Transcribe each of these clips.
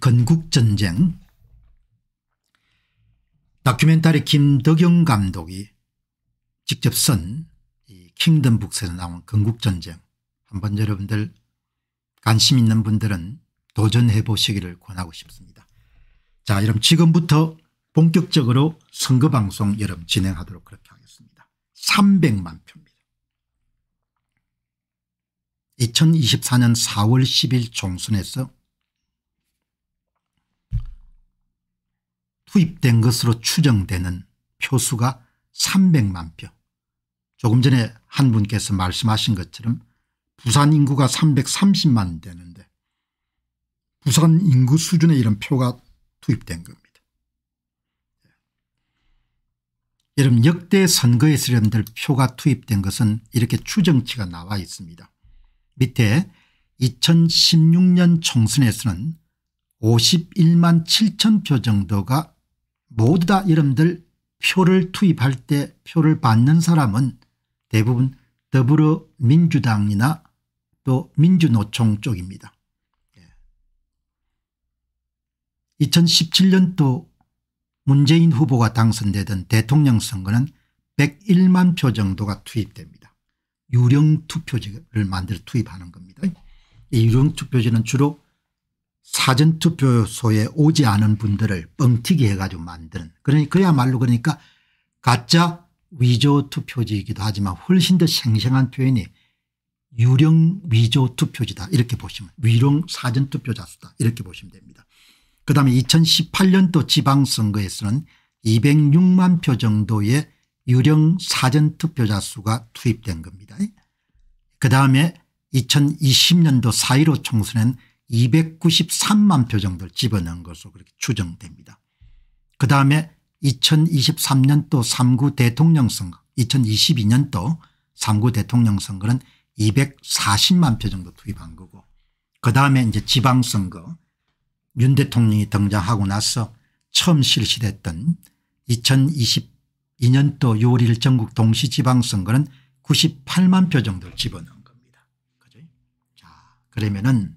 건국전쟁 다큐멘터리 김덕영 감독이 직접 쓴 킹덤북스에서 나온 건국전쟁 한번 여러분들 관심 있는 분들은 도전해 보시기를 권하고 싶습니다. 자 그럼 지금부터 본격적으로 선거방송 여러분 진행하도록 그렇게 하겠습니다. 300만 표입니다. 2024년 4월 10일 총선에서 투입된 것으로 추정되는 표수가 300만 표. 조금 전에 한 분께서 말씀하신 것처럼 부산 인구가 330만 되는데 부산 인구 수준의 이런 표가 투입된 겁니다. 여러분 역대 선거에 수렴될 표가 투입된 것은 이렇게 추정치가 나와 있습니다. 밑에 2016년 총선에서는 51만 7천 표 정도가 모두 다 이름들 표를 투입할 때 표를 받는 사람은 대부분 더불어민주당이나 또 민주노총 쪽입니다. 2017년도 예. 문재인 후보가 당선되던 대통령 선거는 101만 표 정도가 투입됩니다. 유령 투표지를 만들어 투입하는 겁니다. 이 유령 투표지는 주로 사전투표소에 오지 않은 분들을 뻥튀기 해가지고 만드는 그러니 그야말로 그러니까 가짜 위조 투표지이기도 하지만 훨씬 더 생생한 표현이 유령 위조 투표지다 이렇게 보시면 위령 사전투표자 수다 이렇게 보시면 됩니다. 그다음에 2018년도 지방선거에서는 206만 표 정도의 유령 사전투표자 수가 투입된 겁니다. 그다음에 2020년도 4.15 총선엔 293만 표 정도를 집어넣은 것으로 그렇게 추정됩니다. 그다음에 2023년도 3구 대통령 선거 2022년도 3구 대통령 선거는 240만 표 정도 투입한 거고 그다음에 이제 지방선거 윤 대통령이 등장하고 나서 처음 실시됐던 2022년도 6월 1일 전국 동시지방선거는 98만 표정도 집어넣은 겁니다. 그죠? 자, 그러면은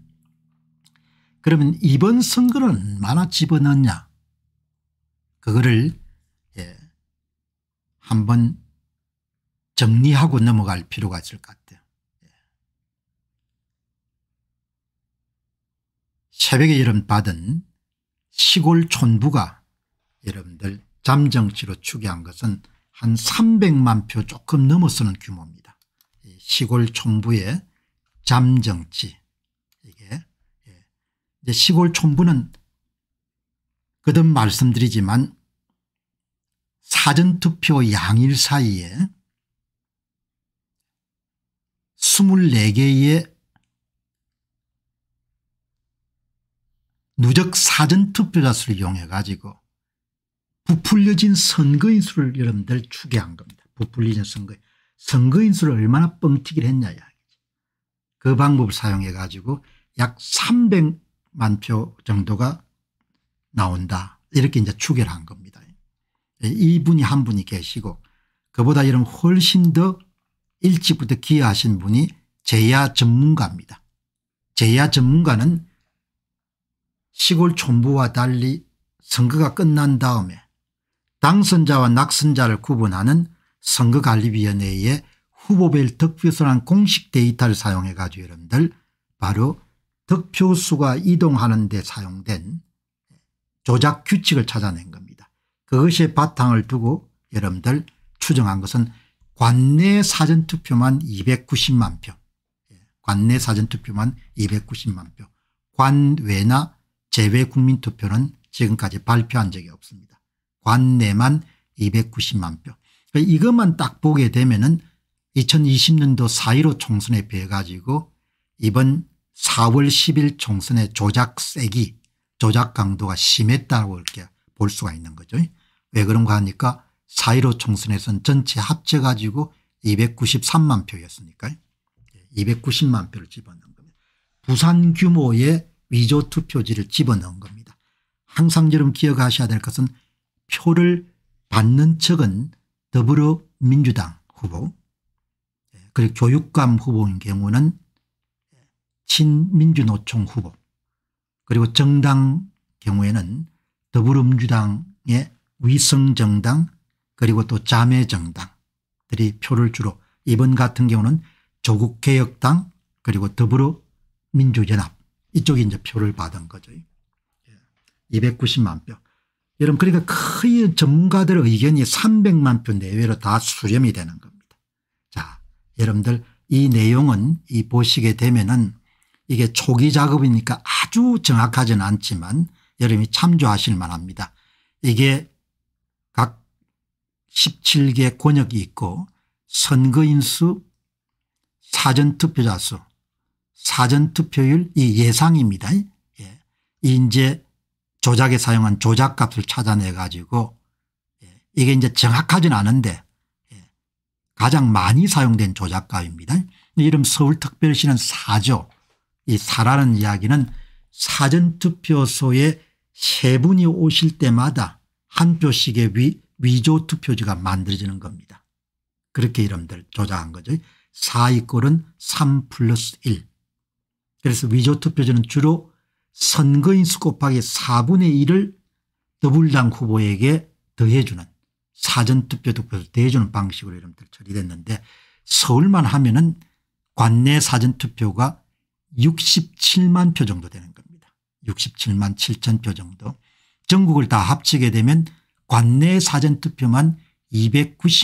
그러면 이번 선거는 얼마 집어넣냐 그거를 예, 한번 정리하고 넘어갈 필요가 있을 것 같아요. 예. 새벽에 여러분 받은 시골 촌부가 여러분들 잠정치로 추계한 것은 한 300만 표 조금 넘어서는 규모입니다. 시골 촌부의 잠정치 이제 시골 촌부는 그듭 말씀드리지만 사전투표 양일 사이에 24개의 누적 사전투표자 수를 이용해 가지고 부풀려진 선거인 수를 여러분들 추계한 겁니다. 부풀려진 선거인. 선거인 수를 얼마나 뻥튀기를 했냐 그 방법을 사용해 가지고 약 300, 만표 정도가 나온다. 이렇게 이제 추계를 한 겁니다. 예, 이분이 한 분이 계시고 그보다 이런 훨씬 더 일찍부터 기여하신 분이 제야 전문가입니다. 제야 전문가는 시골 촌부와 달리 선거가 끝난 다음에 당선자와 낙선자를 구분하는 선거관리위원회의 후보별 득표수란 공식 데이터를 사용해 가지고 여러분들 바로 득표수가 이동하는 데 사용된 조작 규칙을 찾아낸 겁니다. 그것의 바탕을 두고 여러분들 추정한 것은 관내 사전투표만 290만 표 예, 관내 사전투표만 290만 표 관외나 재외국민투표는 지금까지 발표한 적이 없습니다. 관내만 290만 표 그러니까 이것만 딱 보게 되면 은 2020년도 4.15 총선에 비해 가지고 이번 4월 10일 총선의 조작 세기 조작 강도가 심했다고 이렇게 볼 수가 있는 거죠. 왜 그런가 하니까 4.15 총선에서는 전체 합쳐 가지고 293만 표였으니까 요 290만 표를 집어넣은 겁니다. 부산 규모의 위조 투표지를 집어넣은 겁니다. 항상 여러분 기억하셔야 될 것은 표를 받는 측은 더불어민주당 후보 그리고 교육감 후보인 경우는 친민주노총 후보 그리고 정당 경우에는 더불어민주당의 위성정당 그리고 또 자매정당들이 표를 주로 이번 같은 경우는 조국개혁당 그리고 더불어민주연합 이쪽이 이제 표를 받은 거죠. 290만 예. 표. 여러분 그러니까 거의 전문가들의 의견이 300만 표 내외로 다 수렴이 되는 겁니다. 자 여러분들 이 내용은 이 보시게 되면은 이게 초기 작업이니까 아주 정확하진 않지만 여러분이 참조하실 만합니다. 이게 각 17개 권역이 있고 선거인수 사전투표자 수 사전투표율 이 예상입니다. 예. 이제 조작에 사용한 조작값을 찾아내 가지고 예. 이게 이제 정확하진 않은데 예. 가장 많이 사용된 조작값입니다. 이름 서울특별시는 4조 이 사라는 이야기는 사전투표소에 세 분이 오실 때마다 한 표씩의 위, 위조 투표지가 만들어지는 겁니다. 그렇게 이름들 조작한 거죠. 4 이꼴은 3 플러스 1. 그래서 위조 투표지는 주로 선거인수 곱하기 4분의 1을 더불당 후보에게 더해주는 사전투표 투표해주는 방식으로 이름들 처리됐는데 서울만 하면은 관내 사전투표가 67만 표 정도 되는 겁니다. 67만 7천 표 정도. 전국을 다 합치게 되면 관내 사전투표만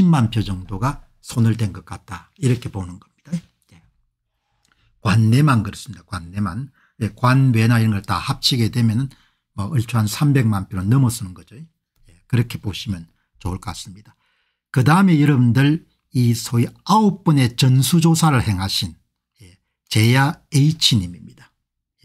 290만 표 정도가 손을 댄 것 같다 이렇게 보는 겁니다. 네. 관내만 그렇습니다. 관내만. 네. 관외나 이런 걸 다 합치게 되면 뭐 얼추 한 300만 표는 넘어서는 거죠. 네. 그렇게 보시면 좋을 것 같습니다. 그 다음에 여러분들 이 소위 아홉 번의 전수조사를 행하신 제야 H님입니다.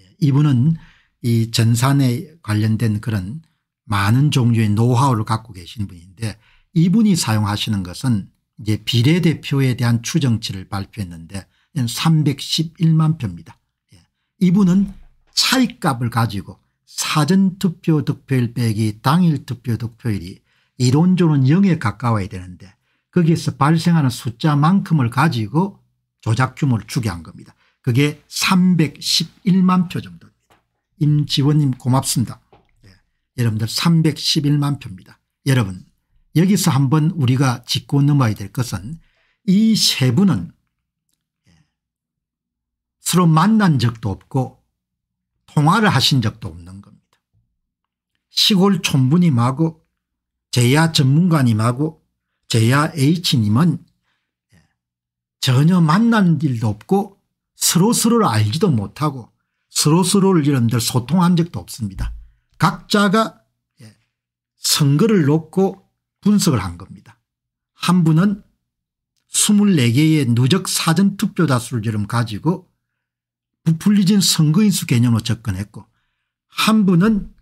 예, 이분은 이 전산에 관련된 그런 많은 종류의 노하우를 갖고 계신 분인데 이분이 사용하시는 것은 이제 비례대표에 대한 추정치를 발표했는데 311만 표입니다. 예, 이분은 차이값을 가지고 사전투표 득표일 빼기 당일 투표 득표일이 이론적으로는 0에 가까워야 되는데 거기에서 발생하는 숫자만큼을 가지고 조작 규모를 주게 한 겁니다. 그게 311만 표 정도입니다. 임지원님 고맙습니다. 네. 여러분들 311만 표입니다. 여러분 여기서 한번 우리가 짚고 넘어야 될 것은 이 세 분은 서로 만난 적도 없고 통화를 하신 적도 없는 겁니다. 시골 촌부님하고 제야 전문가님하고 제야 H님은 전혀 만난 일도 없고 서로서로를 알지도 못하고 서로서로를 여러분들 소통한 적도 없습니다. 각자가 예, 선거를 놓고 분석을 한 겁니다. 한 분은 24개의 누적 사전투표자 수를 여름 가지고 부풀리진 선거인수 개념으로 접근했고 한 분은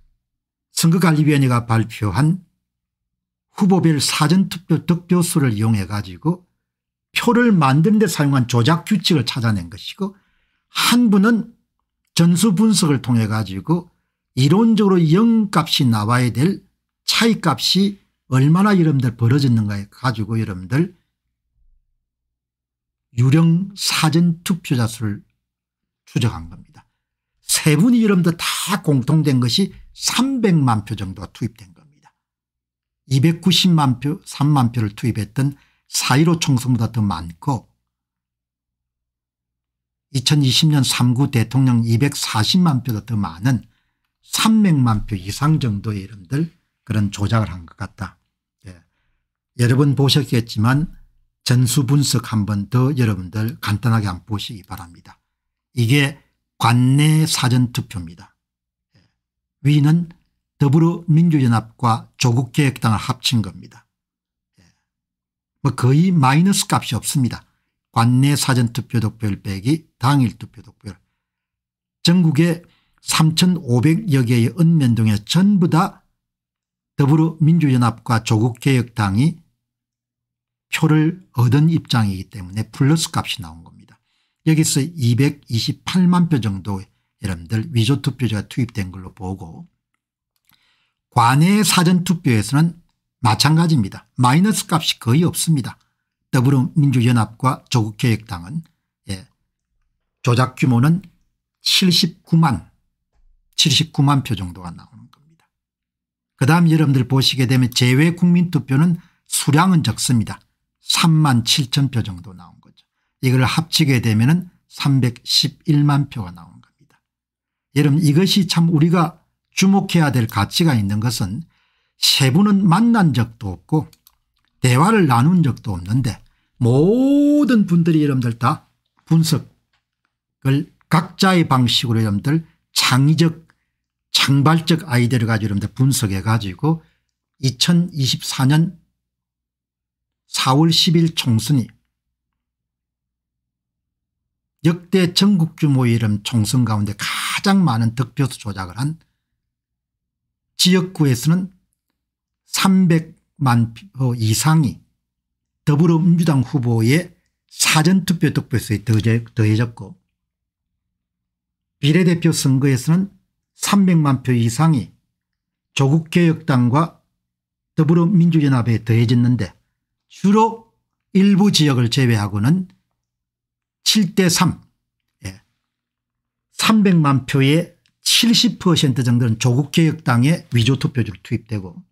선거관리위원회가 발표한 후보별 사전투표 득표수를 이용해 가지고 표를 만드는 데 사용한 조작 규칙을 찾아낸 것이고 한 분은 전수 분석을 통해 가지고 이론적으로 0값이 나와야 될 차이값이 얼마나 여러분들 벌어졌는가에 가지고 여러분들 유령 사전 투표자 수를 추적한 겁니다. 세 분이 여러분들 다 공통된 것이 300만 표 정도가 투입된 겁니다. 290만 표, 3만 표를 투입했던 4.15 총선보다 더 많고 2020년 3구 대통령 240만 표보다 더 많은 300만 표 이상 정도의 이름들 그런 조작을 한 것 같다. 예. 여러분 보셨겠지만 전수 분석 한 번 더 여러분들 간단하게 한 보시기 바랍니다. 이게 관내 사전투표입니다. 예. 위는 더불어민주연합과 조국개혁당을 합친 겁니다. 뭐 거의 마이너스 값이 없습니다. 관내 사전투표 득표율 빼기 당일 투표 득표율. 전국에 3,500여 개의 읍면동에 전부 다 더불어민주연합과 조국개혁당이 표를 얻은 입장이기 때문에 플러스 값이 나온 겁니다. 여기서 228만 표 정도 여러분들 위조투표자가 투입된 걸로 보고 관내 사전투표에서는 마찬가지입니다. 마이너스 값이 거의 없습니다. 더불어민주연합과 조국계획당은 예, 조작 규모는 79만 79만 표 정도가 나오는 겁니다. 그다음 여러분들 보시게 되면 제외 국민투표는 수량은 적습니다. 3만 7천 표 정도 나온 거죠. 이걸 합치게 되면 은 311만 표가 나온 겁니다. 여러분 이것이 참 우리가 주목해야 될 가치가 있는 것은 세 분은 만난 적도 없고 대화를 나눈 적도 없는데 모든 분들이 여러분들 다 분석을 각자의 방식으로 여러분들 창의적 창발적 아이디어를 가지고 여러분들 분석해 가지고 2024년 4월 10일 총선이 역대 전국 규모 이름 총선 가운데 가장 많은 득표수 조작을 한 지역구에서는 300만 표 어, 이상이 더불어민주당 후보의 사전투표 득표수에 더해졌고 비례대표 선거에서는 300만 표 이상이 조국개혁당과 더불어민주연합에 더해졌는데 주로 일부 지역을 제외하고는 7대3 300만 예, 표의 70% 정도는 조국개혁당의 위조투표지로 투입되고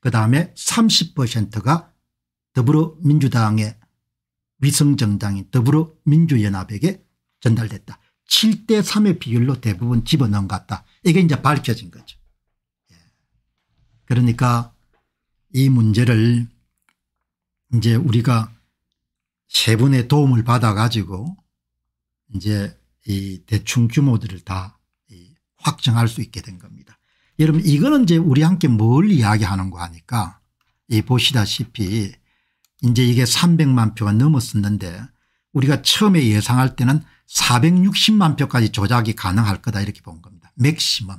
그다음에 30%가 더불어민주당의 위성정당인 더불어민주연합에게 전달됐다. 7대 3의 비율로 대부분 집어넣은 것 같다. 이게 이제 밝혀진 거죠. 예. 그러니까 이 문제를 이제 우리가 세 분의 도움을 받아 가지고 이제 이 대충 규모들을 다 확정할 수 있게 된 겁니다. 여러분 이거는 이제 우리 함께 뭘 이야기하는 거 하니까 이 보시다시피 이제 이게 300만 표가 넘었었는데 우리가 처음에 예상할 때는 460만 표까지 조작이 가능할 거다 이렇게 본 겁니다. 맥시멈.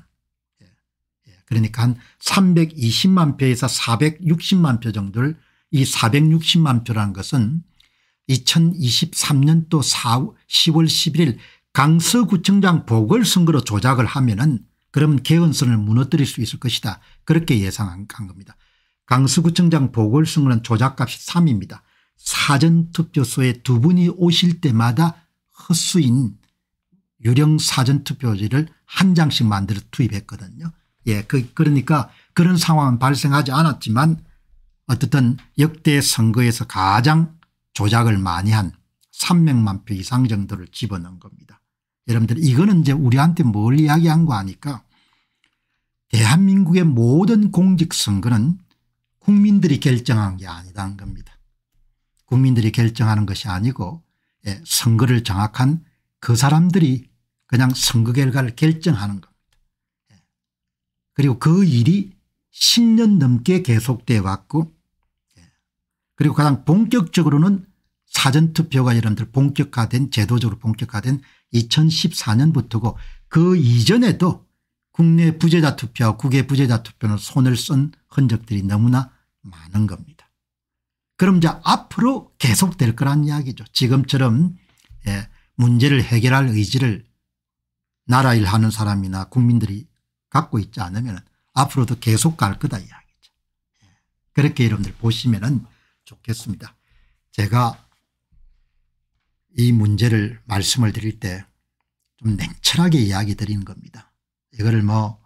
예. 예. 그러니까 한 320만 표에서 460만 표 정도를 이 460만 표라는 것은 2023년도 4, 10월 11일 강서구청장 보궐선거로 조작을 하면은 그럼 개헌선을 무너뜨릴 수 있을 것이다. 그렇게 예상한 겁니다. 강서구청장 보궐선거는 조작값이 3입니다. 사전투표소에 두 분이 오실 때마다 헛수인 유령 사전투표지를 한 장씩 만들어 투입했거든요. 예, 그, 그러니까 그런 상황은 발생하지 않았지만 어쨌든 역대 선거에서 가장 조작을 많이 한 300만 표 이상 정도를 집어넣은 겁니다. 여러분들 이거는 이제 우리한테 뭘 이야기한 거 아니까 대한민국의 모든 공직선거는 국민들이 결정한 게 아니다는 겁니다. 국민들이 결정하는 것이 아니고 예, 선거를 장악한 그 사람들이 그냥 선거 결과를 결정하는 겁니다. 예. 그리고 그 일이 10년 넘게 계속돼 왔고 예. 그리고 가장 본격적으로는 사전투표가 여러분들 본격화된 제도적으로 본격화된 2014년부터고 그 이전에도 국내 부재자 투표 국외 부재자 투표는 손을 쓴 흔적들이 너무나 많은 겁니다. 그럼 이제 앞으로 계속될 거란 이야기죠. 지금처럼 예, 문제를 해결할 의지를 나라 일하는 사람이나 국민들이 갖고 있지 않으면 앞으로도 계속 갈 거다 이야기죠. 예, 그렇게 여러분들 보시면 좋겠습니다. 제가 이 문제를 말씀을 드릴 때 좀 냉철하게 이야기 드리는 겁니다. 이거를 뭐,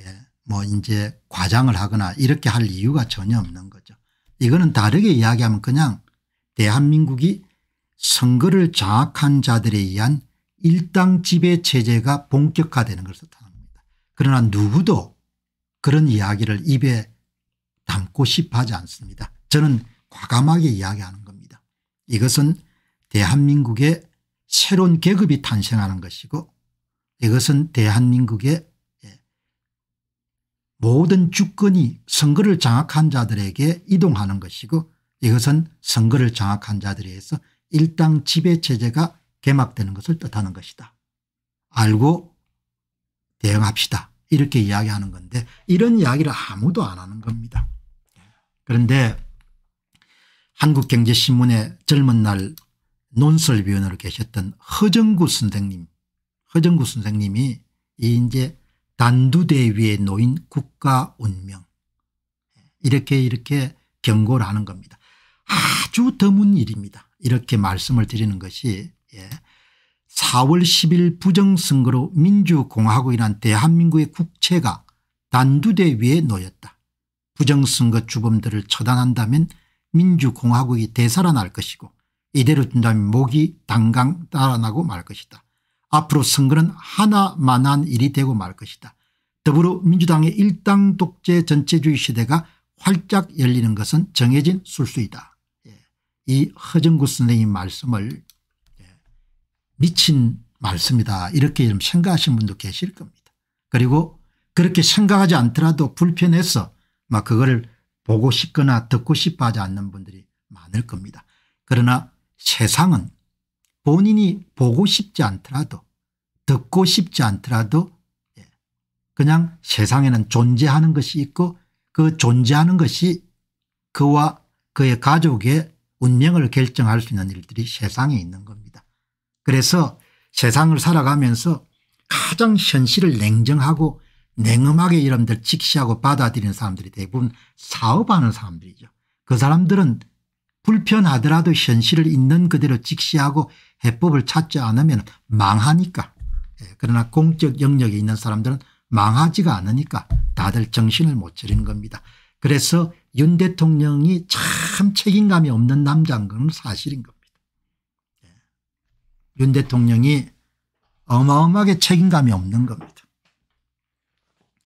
예, 뭐 이제 과장을 하거나 이렇게 할 이유가 전혀 없는 거죠. 이거는 다르게 이야기하면 그냥 대한민국이 선거를 장악한 자들에 의한 일당 지배 체제가 본격화되는 것을 나타니다 그러나 누구도 그런 이야기를 입에 담고 싶어 하지 않습니다. 저는 과감하게 이야기하는 겁니다. 이것은 대한민국의 새로운 계급이 탄생하는 것이고 이것은 대한민국의 예, 모든 주권이 선거를 장악한 자들에게 이동하는 것이고 이것은 선거를 장악한 자들에 의해서 일당 지배체제가 개막되는 것을 뜻하는 것이다. 알고 대응합시다. 이렇게 이야기하는 건데 이런 이야기를 아무도 안 하는 겁니다. 그런데 한국경제신문의 젊은 날 논설위원으로 계셨던 허정구 선생님 허정구 선생님이 이 이제 단두대위에 놓인 국가 운명 이렇게 이렇게 경고를 하는 겁니다. 아주 드문 일입니다. 이렇게 말씀을 드리는 것이 예. 4월 10일 부정선거로 민주공화국이란 대한민국의 국채가 단두대 위에 놓였다. 부정선거 주범들을 처단한다면 민주공화국이 되살아날 것이고 이대로 둔다면 목이 당강 달아나고 말 것이다. 앞으로 선거는 하나만한 일이 되고 말 것이다. 더불어 민주당의 일당 독재 전체주의 시대가 활짝 열리는 것은 정해진 술수이다. 예. 이 허정구 선생님 말씀을 예, 미친 말씀이다 이렇게 좀 생각하신 분도 계실 겁니다. 그리고 그렇게 생각하지 않더라도 불편해서 막 그거를 보고 싶거나 듣고 싶어 하지 않는 분들이 많을 겁니다. 그러나 세상은 본인이 보고 싶지 않더라도 듣고 싶지 않더라도 예, 그냥 세상에는 존재하는 것이 있고 그 존재하는 것이 그와 그의 가족의 운명을 결정할 수 있는 일들이 세상에 있는 겁니다. 그래서 세상을 살아가면서 가장 현실을 냉정하고 냉엄하게 이러들 직시하고 받아들이는 사람들이 대부분 사업하는 사람들이죠. 그 사람들은 불편하더라도 현실을 있는 그대로 직시하고 해법을 찾지 않으면 망하니까 예, 그러나 공적 영역에 있는 사람들은 망하지가 않으니까 다들 정신을 못 차리는 겁니다. 그래서 윤 대통령이 참 책임감이 없는 남자인 건 사실인 겁니다. 예. 윤 대통령이 어마어마하게 책임감이 없는 겁니다.